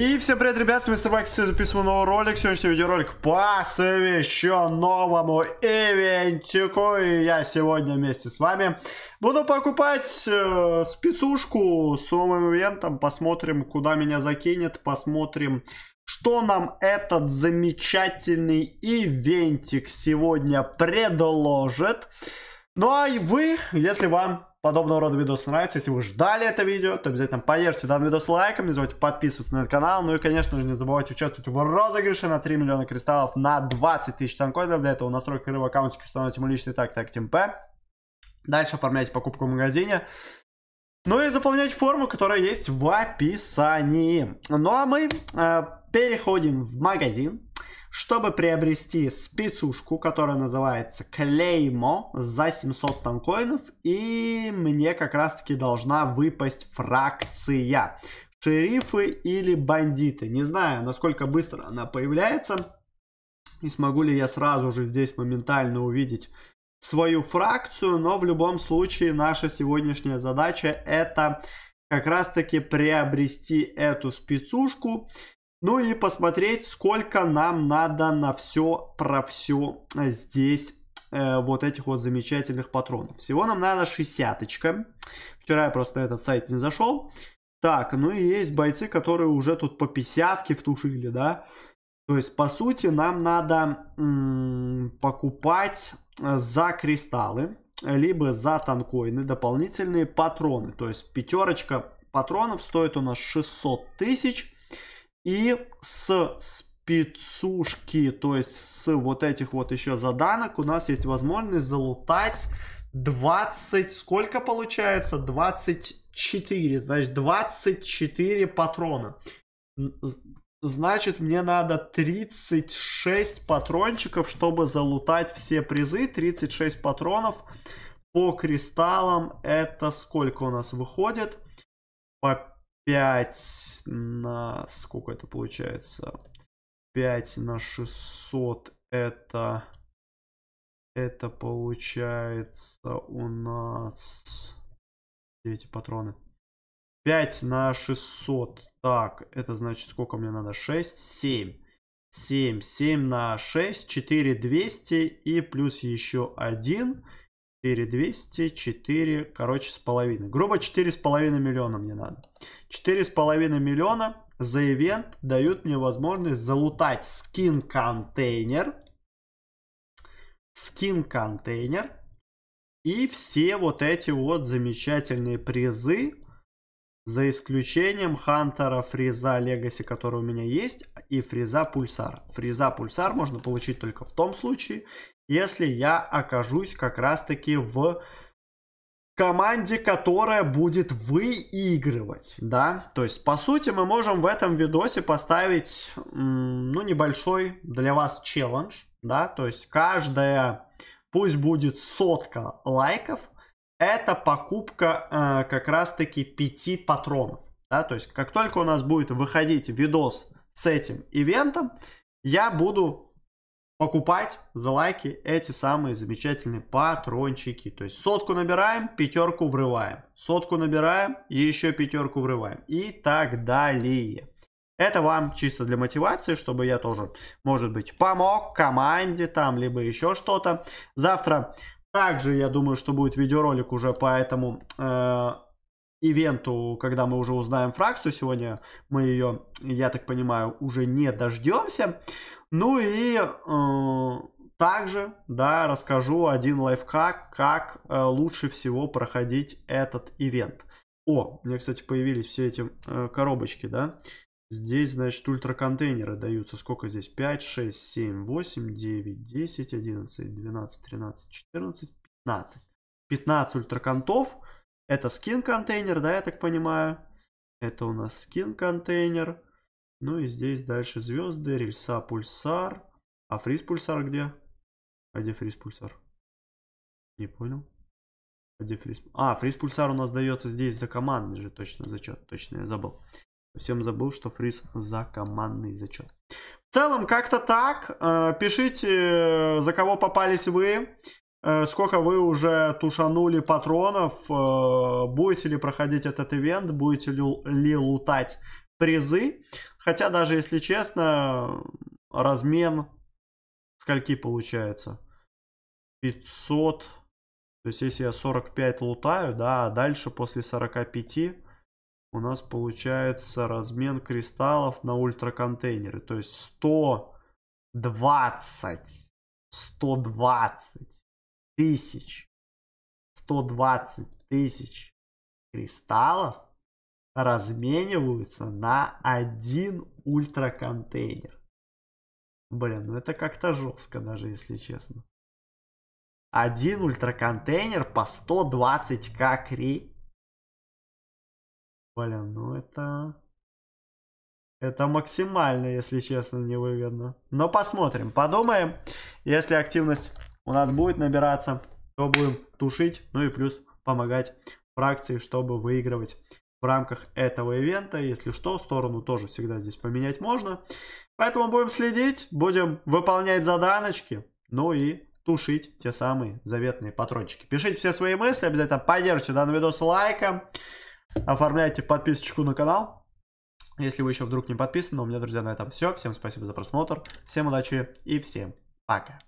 И всем привет, ребят, с вами Мистер Макс, записываю новый ролик. Сегодняшний видеоролик посвящен новому ивентику. И я сегодня вместе с вами буду покупать э, спецушку с новым ивентом. Посмотрим, куда меня закинет, посмотрим, что нам этот замечательный ивентик сегодня предложит. Ну а вы, если вам подобного рода видосы нравится, если вы ждали это видео, то обязательно поддержите данный видос лайком, не забывайте подписываться на этот канал, ну и конечно же не забывайте участвовать в розыгрыше на 3 миллиона кристаллов на 20 тысяч танкоидов, для этого настройка рыба аккаунтики установите мой личный так, так, ТМП. Дальше оформляйте покупку в магазине. Ну и заполнять форму, которая есть в описании. Ну а мы э, переходим в магазин, чтобы приобрести спецушку, которая называется Клеймо за 700 танкоинов. И мне как раз таки должна выпасть фракция. Шерифы или бандиты. Не знаю, насколько быстро она появляется. И смогу ли я сразу же здесь моментально увидеть свою фракцию, но в любом случае наша сегодняшняя задача это как раз таки приобрести эту спецушку ну и посмотреть, сколько нам надо на все про все э, здесь э, вот этих вот замечательных патронов. Всего нам надо 60. -очка. Вчера я просто на этот сайт не зашел. Так, ну и есть бойцы, которые уже тут по 50 втушили, да. То есть, по сути, нам надо покупать э, за кристаллы, либо за танкоины дополнительные патроны. То есть, пятерочка патронов стоит у нас 600 тысяч. И с спецушки, то есть с вот этих вот еще заданок у нас есть возможность залутать 20, сколько получается? 24, значит 24 патрона. Значит, мне надо 36 патрончиков, чтобы залутать все призы. 36 патронов по кристаллам. Это сколько у нас выходит? По 5 на... Сколько это получается? 5 на 600 это... Это получается у нас... Где эти патроны? 5 на 600. Так, это значит сколько мне надо? 6, 7. 7, 7 на 6, 4 200 и плюс еще 1. 4200, 4, короче, с половиной. Грубо с половиной миллиона мне надо. с половиной миллиона за ивент дают мне возможность залутать скин-контейнер. Скин-контейнер. И все вот эти вот замечательные призы, за исключением Хантера, Фриза, Легаси, который у меня есть, и Фриза Пульсар. Фриза Пульсар можно получить только в том случае, если я окажусь как раз-таки в команде, которая будет выигрывать, да, то есть, по сути, мы можем в этом видосе поставить, ну, небольшой для вас челлендж, да, то есть, каждая, пусть будет сотка лайков, это покупка э, как раз-таки 5 патронов, да, то есть, как только у нас будет выходить видос с этим ивентом, я буду покупать за лайки эти самые замечательные патрончики. То есть сотку набираем, пятерку врываем, сотку набираем и еще пятерку врываем и так далее. Это вам чисто для мотивации, чтобы я тоже, может быть, помог команде там, либо еще что-то. Завтра также, я думаю, что будет видеоролик уже по этому э, ивенту, когда мы уже узнаем фракцию. Сегодня мы ее, я так понимаю, уже не дождемся. Ну и э, также, да, расскажу один лайфхак, как э, лучше всего проходить этот ивент. О, у меня, кстати, появились все эти э, коробочки, да. Здесь, значит, ультраконтейнеры даются. Сколько здесь? 5, 6, 7, 8, 9, 10, 11, 12, 13, 14, 15. 15 ультраконтов. Это skin контейнер, да, я так понимаю. Это у нас skin контейнер. Ну и здесь дальше звезды, рельса, пульсар. А фриз пульсар где? А где фриз пульсар? Не понял. А где фриз? А, фриз пульсар у нас дается здесь за командный же точно зачет. Точно я забыл. Совсем забыл, что фриз за командный зачет. В целом, как-то так. Э, пишите, э, за кого попались вы. Э, сколько вы уже тушанули патронов, э, будете ли проходить этот ивент, будете ли лутать призы. Хотя даже, если честно, размен скольки получается? 500. То есть, если я 45 лутаю, да, а дальше после 45 у нас получается размен кристаллов на ультраконтейнеры. То есть 120. 120 тысяч 120 тысяч кристаллов размениваются на один ультраконтейнер. Блин, ну это как-то жестко даже, если честно. Один ультраконтейнер по 120к кри. Блин, ну это... Это максимально, если честно, невыгодно. Но посмотрим, подумаем, если активность у нас будет набираться, то будем тушить, ну и плюс помогать фракции, чтобы выигрывать в рамках этого ивента. Если что, сторону тоже всегда здесь поменять можно. Поэтому будем следить, будем выполнять заданочки, ну и тушить те самые заветные патрончики. Пишите все свои мысли, обязательно поддержите данный видос лайком, оформляйте подписочку на канал. Если вы еще вдруг не подписаны, у меня, друзья, на этом все. Всем спасибо за просмотр, всем удачи и всем пока.